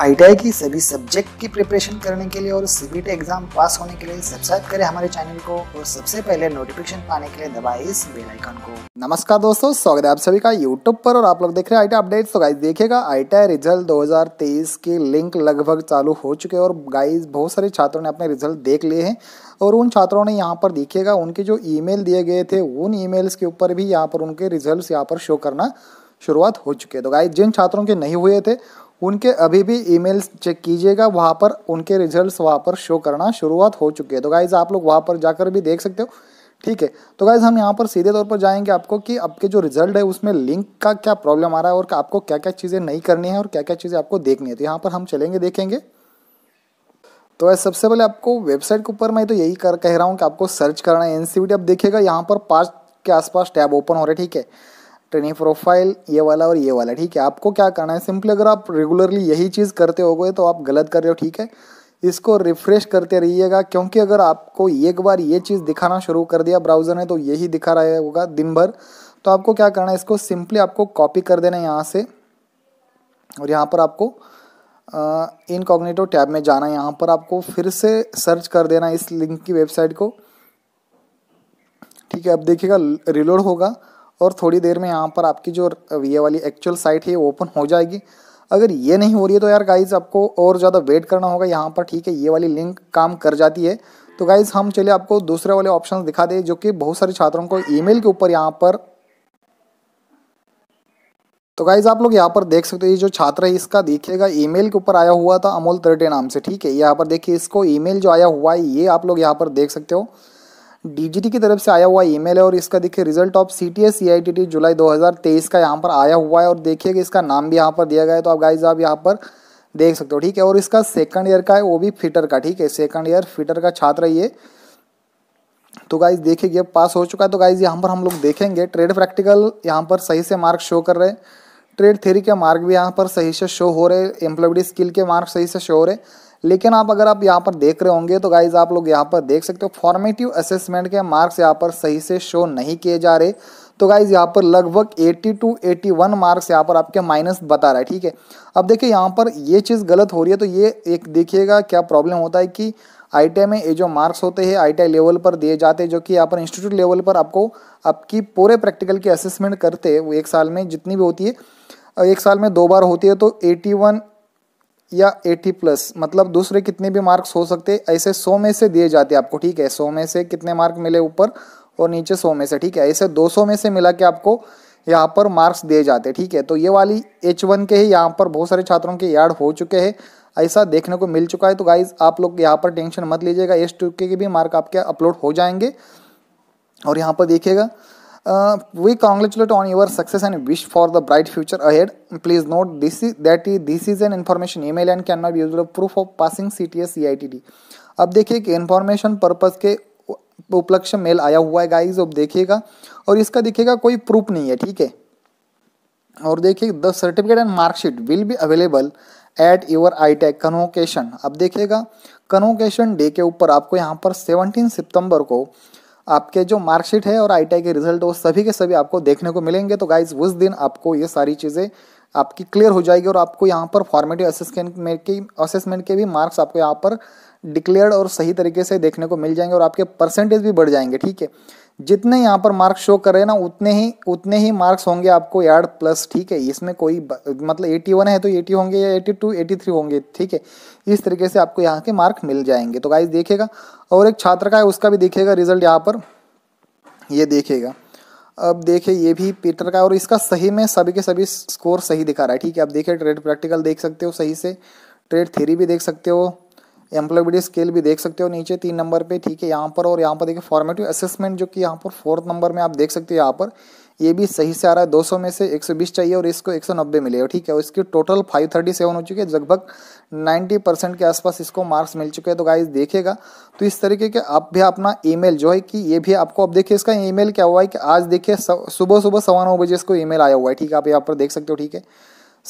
आई की सभी सब्जेक्ट की प्रिपरेशन करने के लिए और सी एग्जाम पास होने के लिए सब्सक्राइब करें हमारे चैनल को और सबसे पहले नोटिफिकेशन पाने के लिए दबाएं इस बेल आइकन को नमस्कार दोस्तों स्वागत है आप सभी का यूट्यूब पर और आप लोग देख रहे हैं आई अपडेट्स तो गाइज देखिएगा आई रिजल्ट दो के लिंक लगभग चालू हो चुके हैं और गाइज बहुत सारे छात्रों ने अपने रिजल्ट देख लिए हैं और उन छात्रों ने यहाँ पर देखिएगा उनके जो ई दिए गए थे उन ई के ऊपर भी यहाँ पर उनके रिजल्ट यहाँ पर शो करना शुरुआत हो चुके है तो गाइज जिन छात्रों के नहीं हुए थे उनके अभी भी ईमेल्स चेक कीजिएगा वहाँ पर उनके रिजल्ट्स वहाँ पर शो करना शुरुआत हो चुकी है तो गाइज़ आप लोग वहाँ पर जाकर भी देख सकते हो ठीक है तो गाइज़ हम यहाँ पर सीधे तौर पर जाएंगे आपको कि आपके जो रिजल्ट है उसमें लिंक का क्या प्रॉब्लम आ रहा है और आपको क्या क्या चीज़ें नहीं करनी है और क्या क्या चीज़ें आपको देखनी है तो यहाँ पर हम चलेंगे देखेंगे तो वैसे सबसे पहले आपको वेबसाइट के ऊपर मैं तो यही कर कह रहा हूँ कि आपको सर्च करना है एन आप देखिएगा यहाँ पर पाँच के आसपास टैब ओपन हो रहे ठीक है ट्रेनिंग प्रोफाइल ये वाला और ये वाला ठीक है आपको क्या करना है सिंपली अगर आप रेगुलरली यही चीज़ करते हो तो आप गलत कर रहे हो ठीक है इसको रिफ्रेश करते रहिएगा क्योंकि अगर आपको एक बार ये चीज़ दिखाना शुरू कर दिया ब्राउज़र ने तो यही दिखा रहा होगा दिन भर तो आपको क्या करना है इसको सिंपली आपको कॉपी कर देना है यहाँ से और यहाँ पर आपको इनकॉग्नेटो टैब में जाना है यहाँ पर आपको फिर से सर्च कर देना इस लिंक की वेबसाइट को ठीक है अब देखिएगा रिलोड होगा और थोड़ी देर में यहाँ पर आपकी जो ये वाली एक्चुअल साइट है ओपन हो जाएगी अगर ये नहीं हो रही है तो यार गाइज आपको और ज़्यादा वेट करना होगा यहाँ पर ठीक है ये वाली लिंक काम कर जाती है तो गाइज हम चले आपको दूसरे वाले ऑप्शन दिखा दें जो कि बहुत सारे छात्रों को ईमेल के ऊपर यहाँ पर तो गाइज आप लोग यहाँ पर देख सकते हो ये जो छात्र है इसका देखिएगा ईमेल के ऊपर आया हुआ था अमोल तरटे नाम से ठीक है यहाँ पर देखिए इसको ईमेल जो आया हुआ है ये आप लोग यहाँ पर देख सकते हो डीजीटी की तरफ से आया हुआ ईमेल है और इसका देखिए result of C T S जुलाई 2023 का यहाँ पर आया हुआ है और देखिए इसका नाम भी यहाँ पर दिया गया है तो आप गाइज आप यहाँ पर देख सकते हो ठीक है और इसका सेकंड ईयर का है वो भी फिटर का ठीक है सेकंड ईयर फिटर का छात्र ये तो गाइज देखिए पास हो चुका है तो गाइज यहाँ पर हम लोग देखेंगे ट्रेड प्रैक्टिकल यहाँ पर सही से मार्क शो कर रहे हैं ट्रेड थेरी के मार्क भी यहाँ पर सही से शो हो रहे एम्प्लॉयडी स्किल के मार्क सही से शो हो रहे लेकिन आप अगर आप यहाँ पर देख रहे होंगे तो गाइज आप लोग यहाँ पर देख सकते हो फॉर्मेटिव असेसमेंट के मार्क्स यहाँ पर सही से शो नहीं किए जा रहे तो गाइज यहाँ पर लगभग एट्टी टू वन मार्क्स यहाँ पर आपके माइनस बता रहा है ठीक है अब देखिए यहाँ पर ये चीज़ गलत हो रही है तो ये एक देखिएगा क्या प्रॉब्लम होता है कि आई में ये जो मार्क्स होते हैं आई लेवल पर दिए जाते हैं जो कि यहाँ पर इंस्टीट्यूट लेवल पर आपको आपकी पूरे प्रैक्टिकल की असेसमेंट करते हैं वो एक साल में जितनी भी होती है एक साल में दो बार होती है तो वन या 80 प्लस मतलब दूसरे कितने भी मार्क्स हो सकते ऐसे 100 में से दिए जाते आपको ठीक है 100 में से कितने मार्क मिले ऊपर और नीचे 100 में से ठीक है ऐसे 200 में से मिला के आपको यहाँ पर मार्क्स दिए जाते ठीक है तो ये वाली एच वन के ही यहाँ पर बहुत सारे छात्रों के यार्ड हो चुके हैं ऐसा देखने को मिल चुका है तो गाइज आप लोग यहाँ पर टेंशन मत लीजिएगा एस टू के भी मार्क आपके अपलोड हो जाएंगे और यहाँ पर देखिएगा Uh, we congratulate on your success and wish for the bright future ahead. Please note this is, that this is an information email and cannot be used for proof of passing CTS CITT. अब देखिए कि information purpose के उपलक्ष्य mail आया हुआ है guys अब देखिएगा और इसका देखिएगा कोई प्रूफ नहीं है ठीक है और देखिए the certificate and marksheet will be available at your I tech convocation अब देखिएगा कन्वोकेशन डे के ऊपर आपको यहां पर सेवनटीन सितंबर को आपके जो मार्कशीट है और आईटीआई के रिजल्ट वो सभी के सभी आपको देखने को मिलेंगे तो गाइज उस दिन आपको ये सारी चीज़ें आपकी क्लियर हो जाएगी और आपको यहाँ पर फॉर्मेटिव असेसमेंट में की असेसमेंट के भी मार्क्स आपको यहाँ पर डिक्लेयर्ड और सही तरीके से देखने को मिल जाएंगे और आपके परसेंटेज भी बढ़ जाएंगे ठीक है जितने यहाँ पर मार्क्स शो कर रहे हैं ना उतने ही उतने ही मार्क्स होंगे आपको यार्ड प्लस ठीक है इसमें कोई मतलब एटी वन है तो एटी होंगे या एटी टू एटी थ्री होंगे ठीक है इस तरीके से आपको यहाँ के मार्क मिल जाएंगे तो गाइज देखेगा और एक छात्र का है उसका भी देखेगा रिजल्ट यहाँ पर ये देखेगा अब देखे ये भी पीटर का और इसका सही में सभी के सभी स्कोर सही दिखा रहा है ठीक है आप देखिए ट्रेड प्रैक्टिकल देख सकते हो सही से ट्रेड थेरी भी देख सकते हो एम्प्लॉयबिलिटी स्केल भी देख सकते हो नीचे तीन नंबर पे ठीक है यहाँ पर और यहाँ पर देखिए फॉर्मेटिव असेसमेंट जो कि यहाँ पर फोर्थ नंबर में आप देख सकते हो यहाँ पर ये भी सही से आ रहा है 200 में से 120 चाहिए और इसको 190 मिलेगा ठीक है और इसकी टोटल 537 हो चुकी है लगभग 90 परसेंट के आसपास इसको मार्क्स मिल चुके हैं तो गाइस देखेगा तो इस तरीके के आप भी अपना ईमेल जो है कि ये भी आपको अब देखिए इसका ईमेल क्या हुआ है कि आज देखिए सुबह सुबह सवा नौ बजे इसको ई आया हुआ है ठीक है आप यहाँ पर देख सकते हो ठीक है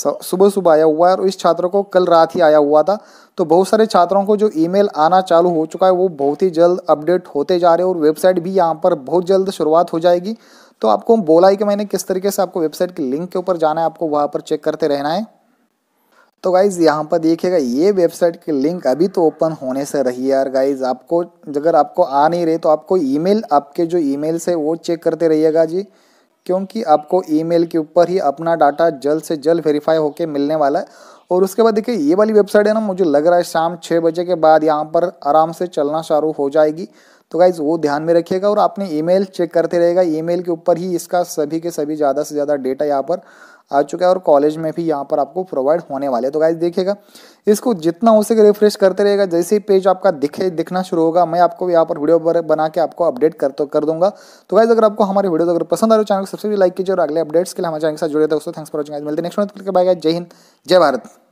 सुबह सुबह आया हुआ है और इस छात्र को कल रात ही आया हुआ था तो बहुत सारे छात्रों को जो ईमेल आना चालू हो चुका है वो बहुत ही जल्द अपडेट होते जा रहे हैं और वेबसाइट भी यहाँ पर बहुत जल्द शुरुआत हो जाएगी तो आपको बोला ही कि मैंने किस तरीके से आपको वेबसाइट की लिंक के ऊपर जाना है आपको वहाँ पर चेक करते रहना है तो गाइज़ यहाँ पर देखिएगा ये वेबसाइट की लिंक अभी तो ओपन होने से रही है यार गाइज़ आपको अगर आपको आ नहीं रहे तो आपको ईमेल आपके जो ईमेल से वो चेक करते रहिएगा जी क्योंकि आपको ईमेल के ऊपर ही अपना डाटा जल्द से जल्द वेरीफाई होकर मिलने वाला है और उसके बाद देखिए ये वाली वेबसाइट है ना मुझे लग रहा है शाम छः बजे के बाद यहाँ पर आराम से चलना शुरू हो जाएगी तो गाइज वो ध्यान में रखिएगा और आपने ईमेल चेक करते रहेगा ईमेल के ऊपर ही इसका सभी के सभी ज़्यादा से ज़्यादा डेटा यहाँ पर आ चुका है और कॉलेज में भी यहाँ पर आपको प्रोवाइड होने वाले तो गाइज देखिएगा इसको जितना हो सके रिफ्रेश करते रहेगा जैसे ही पेज आपका दिखे दिखना शुरू होगा मैं आपको यहाँ पर वीडियो बना के आपको अपडेट कर तो कर दूंगा तो गाइज अगर आपको हमारे वीडियो अगर पसंद आ रहे चैनल को सबसे लाइक कीजिए और अगले अपडेट्स के लिए हमारे चैनल के साथ जुड़े दोस्तों थैंक्स फॉर वॉचिंग मिलते नेक्स्ट वीडियो बाय जय हिंद जय भारत